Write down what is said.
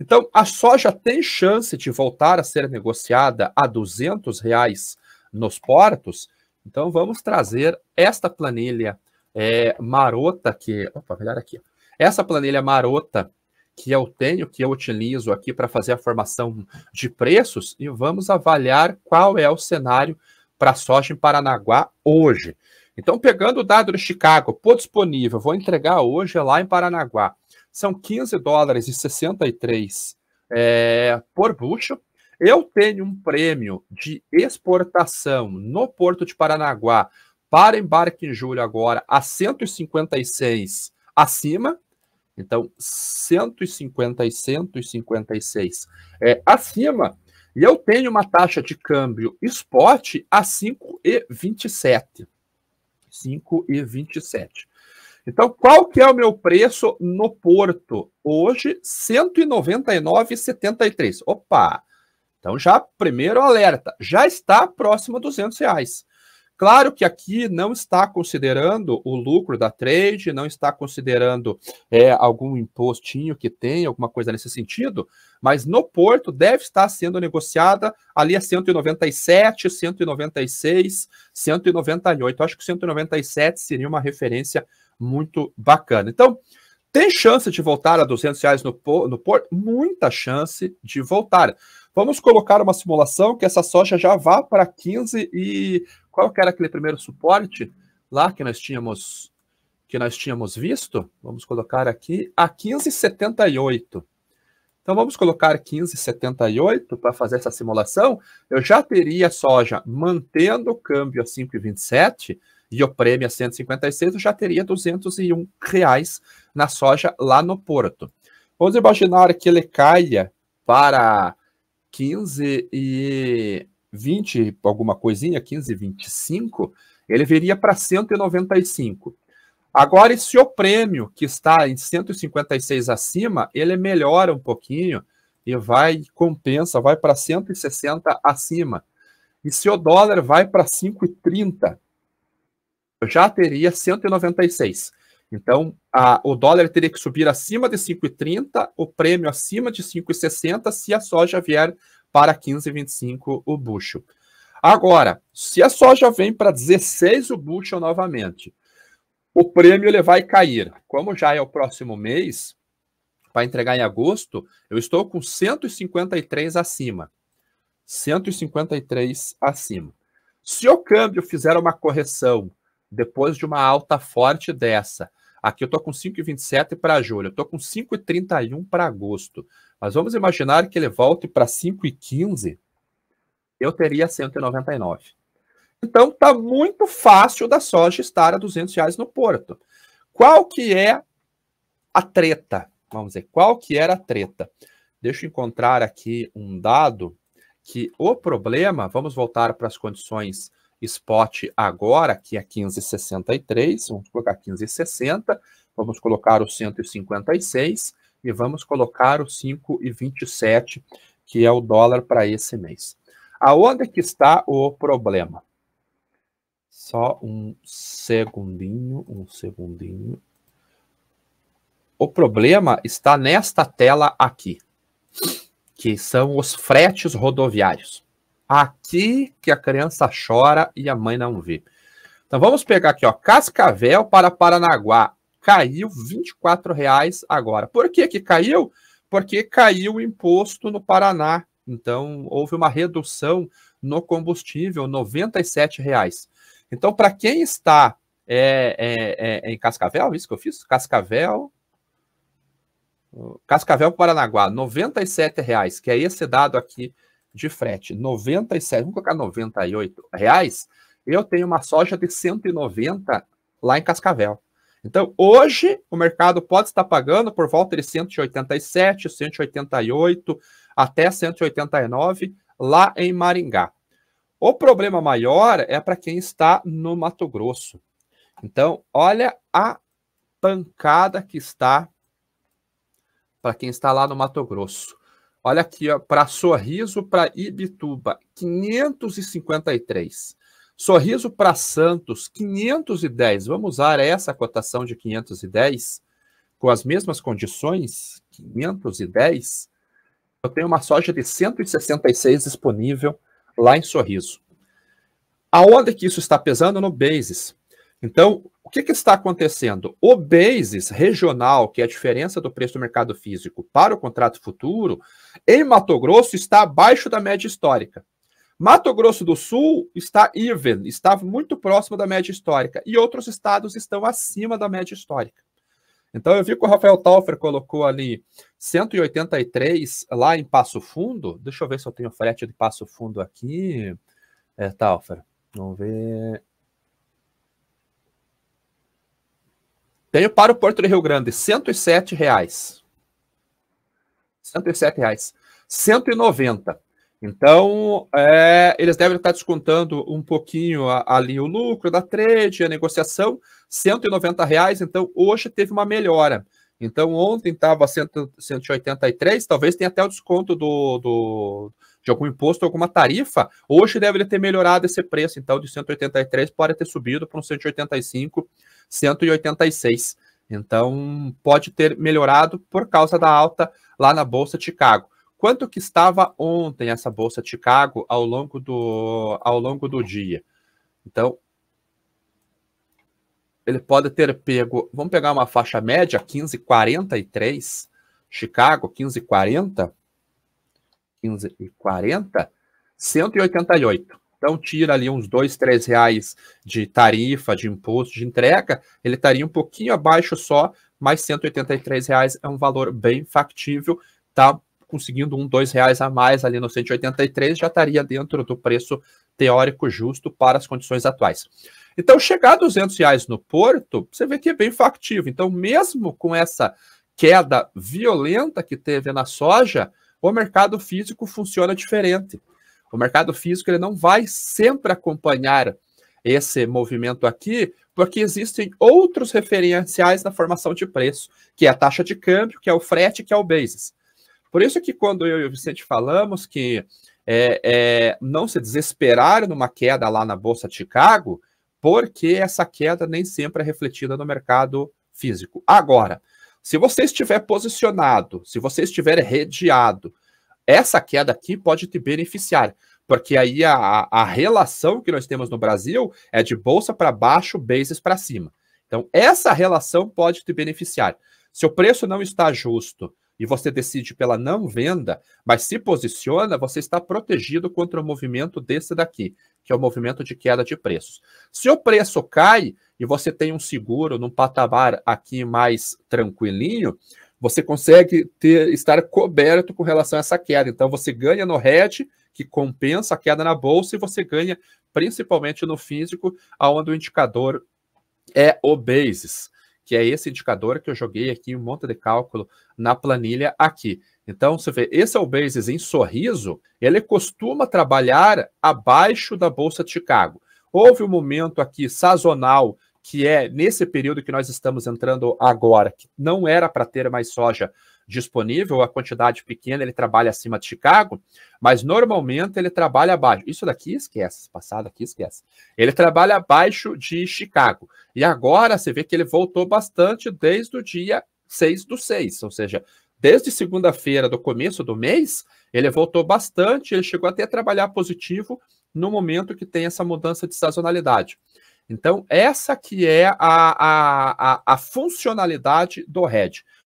Então, a soja tem chance de voltar a ser negociada a 200 reais nos portos. Então, vamos trazer esta planilha é, marota que... Opa, melhor aqui. Essa planilha marota que eu tenho, que eu utilizo aqui para fazer a formação de preços e vamos avaliar qual é o cenário para a soja em Paranaguá hoje. Então, pegando o dado de Chicago, pô disponível, vou entregar hoje lá em Paranaguá são 15 dólares e 63 é, eh, por bucho. Eu tenho um prêmio de exportação no Porto de Paranaguá para embarque em julho agora a 156 acima. Então, 150 e 156 é, eh, acima. E eu tenho uma taxa de câmbio spot a 5,27. 5,27. Então, qual que é o meu preço no Porto? Hoje, 199,73. Opa! Então, já primeiro alerta, já está próximo a R$ reais. Claro que aqui não está considerando o lucro da trade, não está considerando é, algum impostinho que tem, alguma coisa nesse sentido, mas no Porto deve estar sendo negociada ali a 197, 196, 198. Eu acho que 197 seria uma referência muito bacana. Então, tem chance de voltar a 200 reais no, no Porto? Muita chance de voltar. Vamos colocar uma simulação que essa soja já vá para 15 e qual que era aquele primeiro suporte lá que nós tínhamos que nós tínhamos visto? Vamos colocar aqui a 1578. Então vamos colocar 1578 para fazer essa simulação. Eu já teria soja mantendo o câmbio a 5,27 e o prêmio a 156, eu já teria 201 reais na soja lá no Porto. Vamos imaginar que ele caia para 15 e 20 alguma coisinha, 15, 25, ele viria para 195. Agora, se o prêmio, que está em 156 acima, ele melhora um pouquinho e vai, compensa, vai para 160 acima. E se o dólar vai para 5,30, eu já teria 196. Então, a, o dólar teria que subir acima de 5,30, o prêmio acima de 5,60, se a soja vier para 15,25 o bucho. Agora, se a soja vem para 16 o bushel novamente, o prêmio ele vai cair. Como já é o próximo mês, para entregar em agosto, eu estou com 153 acima. 153 acima. Se o câmbio fizer uma correção depois de uma alta forte dessa, aqui eu estou com 5,27 para julho, eu estou com 5,31 para agosto. Mas vamos imaginar que ele volte para 5,15, eu teria 199. Então tá muito fácil da soja estar a 200 reais no porto. Qual que é a treta? Vamos ver, qual que era a treta? Deixa eu encontrar aqui um dado que o problema, vamos voltar para as condições spot agora, que é 15,63, vamos colocar 15,60, vamos colocar o 156, e vamos colocar o 5,27, que é o dólar para esse mês. Aonde que está o problema? Só um segundinho, um segundinho. O problema está nesta tela aqui, que são os fretes rodoviários. Aqui que a criança chora e a mãe não vê. Então vamos pegar aqui, ó, Cascavel para Paranaguá, caiu R$ 24,00 agora. Por que, que caiu? Porque caiu o imposto no Paraná. Então, houve uma redução no combustível, R$ 97,00. Então, para quem está é, é, é, em Cascavel, isso que eu fiz? Cascavel. Cascavel, Paranaguá, R$ 97,00, que é esse dado aqui de frete. 97, vamos colocar 98 reais. Eu tenho uma soja de 190 lá em Cascavel. Então, hoje, o mercado pode estar pagando por volta de 187, 188, até 189 lá em Maringá. O problema maior é para quem está no Mato Grosso. Então, olha a pancada que está para quem está lá no Mato Grosso. Olha aqui, para Sorriso, para Ibituba, 553. Sorriso para Santos, 510. Vamos usar essa cotação de 510 com as mesmas condições, 510. Eu tenho uma soja de 166 disponível lá em Sorriso. Aonde que isso está pesando? No Basis. Então, o que, que está acontecendo? O Basis regional, que é a diferença do preço do mercado físico para o contrato futuro, em Mato Grosso está abaixo da média histórica. Mato Grosso do Sul está even, está muito próximo da média histórica, e outros estados estão acima da média histórica. Então eu vi que o Rafael Taufer colocou ali 183 lá em Passo Fundo. Deixa eu ver se eu tenho frete de Passo Fundo aqui. É, Taufer, vamos ver. Tenho para o Porto de Rio Grande 107 reais. 107 reais. 190 então, é, eles devem estar descontando um pouquinho ali o lucro da trade, a negociação, R$ Então, hoje teve uma melhora. Então, ontem estava 183, talvez tenha até o desconto do, do, de algum imposto, alguma tarifa. Hoje deve ter melhorado esse preço, então, de 183 pode ter subido para um 185, 186. Então, pode ter melhorado por causa da alta lá na Bolsa de Chicago quanto que estava ontem essa bolsa de Chicago ao longo do, ao longo do dia. Então, ele pode ter pego, vamos pegar uma faixa média, 15,43, Chicago, 15,40, 15,40, 188. Então, tira ali uns dois, três reais de tarifa, de imposto, de entrega, ele estaria um pouquinho abaixo só, mas 183 reais é um valor bem factível, tá? conseguindo um, dois reais a mais ali no 183, já estaria dentro do preço teórico justo para as condições atuais. Então, chegar a 200 reais no Porto, você vê que é bem factível. Então, mesmo com essa queda violenta que teve na soja, o mercado físico funciona diferente. O mercado físico ele não vai sempre acompanhar esse movimento aqui, porque existem outros referenciais na formação de preço, que é a taxa de câmbio, que é o frete, que é o basis. Por isso que quando eu e o Vicente falamos que é, é, não se desesperar numa queda lá na Bolsa de Chicago, porque essa queda nem sempre é refletida no mercado físico. Agora, se você estiver posicionado, se você estiver redeado, essa queda aqui pode te beneficiar, porque aí a, a relação que nós temos no Brasil é de bolsa para baixo, bases para cima. Então, essa relação pode te beneficiar. Se o preço não está justo, e você decide pela não venda, mas se posiciona, você está protegido contra o movimento desse daqui, que é o movimento de queda de preços. Se o preço cai e você tem um seguro num patamar aqui mais tranquilinho, você consegue ter, estar coberto com relação a essa queda. Então você ganha no hedge, que compensa a queda na bolsa, e você ganha principalmente no físico, onde o indicador é o basis que é esse indicador que eu joguei aqui, um monte de cálculo na planilha aqui. Então, você vê, esse é o Basis em sorriso, ele costuma trabalhar abaixo da Bolsa de Chicago. Houve um momento aqui sazonal, que é nesse período que nós estamos entrando agora, que não era para ter mais soja disponível, a quantidade pequena ele trabalha acima de Chicago, mas normalmente ele trabalha abaixo. Isso daqui esquece, passado aqui esquece. Ele trabalha abaixo de Chicago. E agora você vê que ele voltou bastante desde o dia 6 do 6, ou seja, desde segunda-feira do começo do mês, ele voltou bastante, ele chegou até a trabalhar positivo no momento que tem essa mudança de sazonalidade. Então, essa que é a, a, a, a funcionalidade do RED